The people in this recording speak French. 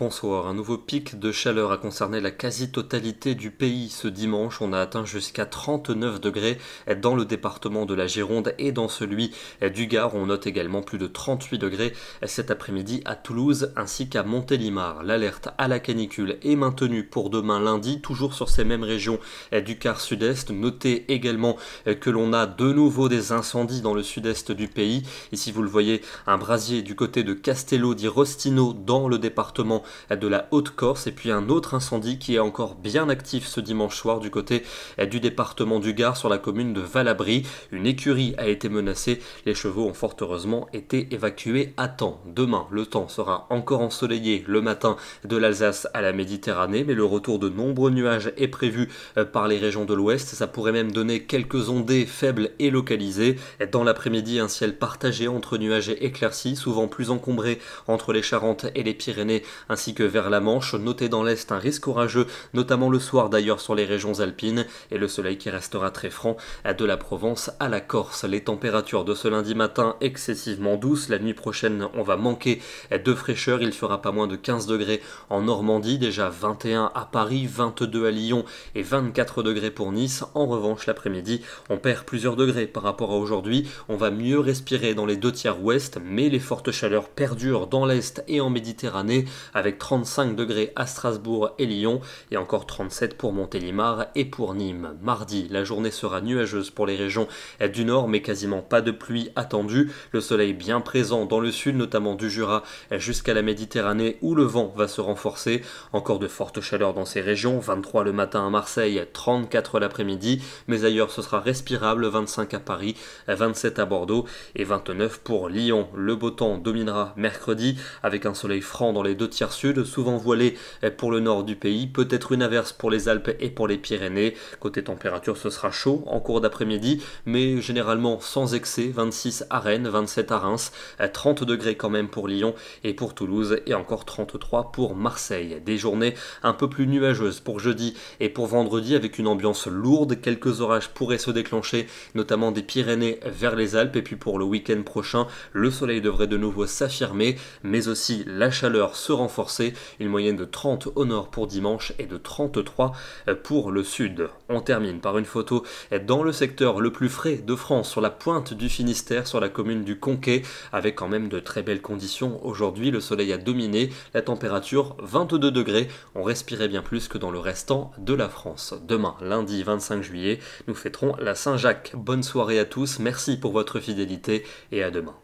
Bonsoir. Un nouveau pic de chaleur a concerné la quasi-totalité du pays ce dimanche. On a atteint jusqu'à 39 degrés dans le département de la Gironde et dans celui du Gard. On note également plus de 38 degrés cet après-midi à Toulouse ainsi qu'à Montélimar. L'alerte à la canicule est maintenue pour demain lundi, toujours sur ces mêmes régions du quart sud-est. Notez également que l'on a de nouveau des incendies dans le sud-est du pays. Ici, vous le voyez, un brasier du côté de Castello di Rostino dans le département de la Haute-Corse et puis un autre incendie qui est encore bien actif ce dimanche soir du côté eh, du département du Gard sur la commune de Valabrie. Une écurie a été menacée. Les chevaux ont fort heureusement été évacués à temps. Demain, le temps sera encore ensoleillé le matin de l'Alsace à la Méditerranée, mais le retour de nombreux nuages est prévu euh, par les régions de l'ouest. Ça pourrait même donner quelques ondées faibles et localisées. Eh, dans l'après-midi, un ciel partagé entre nuages et éclaircies, souvent plus encombré entre les Charentes et les Pyrénées, ainsi que vers la Manche. Notez dans l'Est un risque orageux, notamment le soir d'ailleurs sur les régions alpines, et le soleil qui restera très franc de la Provence à la Corse. Les températures de ce lundi matin excessivement douces. La nuit prochaine, on va manquer de fraîcheur. Il fera pas moins de 15 degrés en Normandie, déjà 21 à Paris, 22 à Lyon et 24 degrés pour Nice. En revanche, l'après-midi, on perd plusieurs degrés par rapport à aujourd'hui. On va mieux respirer dans les deux tiers ouest, mais les fortes chaleurs perdurent dans l'Est et en Méditerranée avec 35 degrés à Strasbourg et Lyon et encore 37 pour Montélimar et pour Nîmes. Mardi, la journée sera nuageuse pour les régions du nord mais quasiment pas de pluie attendue. Le soleil bien présent dans le sud, notamment du Jura jusqu'à la Méditerranée où le vent va se renforcer. Encore de fortes chaleurs dans ces régions, 23 le matin à Marseille, 34 l'après-midi, mais ailleurs ce sera respirable, 25 à Paris, 27 à Bordeaux et 29 pour Lyon. Le beau temps dominera mercredi avec un soleil franc dans les deux tiers de souvent voilé pour le nord du pays, peut-être une averse pour les Alpes et pour les Pyrénées. Côté température, ce sera chaud en cours d'après-midi, mais généralement sans excès, 26 à Rennes, 27 à Reims, 30 degrés quand même pour Lyon et pour Toulouse, et encore 33 pour Marseille. Des journées un peu plus nuageuses pour jeudi et pour vendredi, avec une ambiance lourde, quelques orages pourraient se déclencher, notamment des Pyrénées vers les Alpes, et puis pour le week-end prochain, le soleil devrait de nouveau s'affirmer, mais aussi la chaleur se renforce, une moyenne de 30 au nord pour dimanche et de 33 euh, pour le sud. On termine par une photo euh, dans le secteur le plus frais de France, sur la pointe du Finistère, sur la commune du Conquet, avec quand même de très belles conditions. Aujourd'hui, le soleil a dominé, la température 22 degrés, on respirait bien plus que dans le restant de la France. Demain, lundi 25 juillet, nous fêterons la Saint-Jacques. Bonne soirée à tous, merci pour votre fidélité et à demain.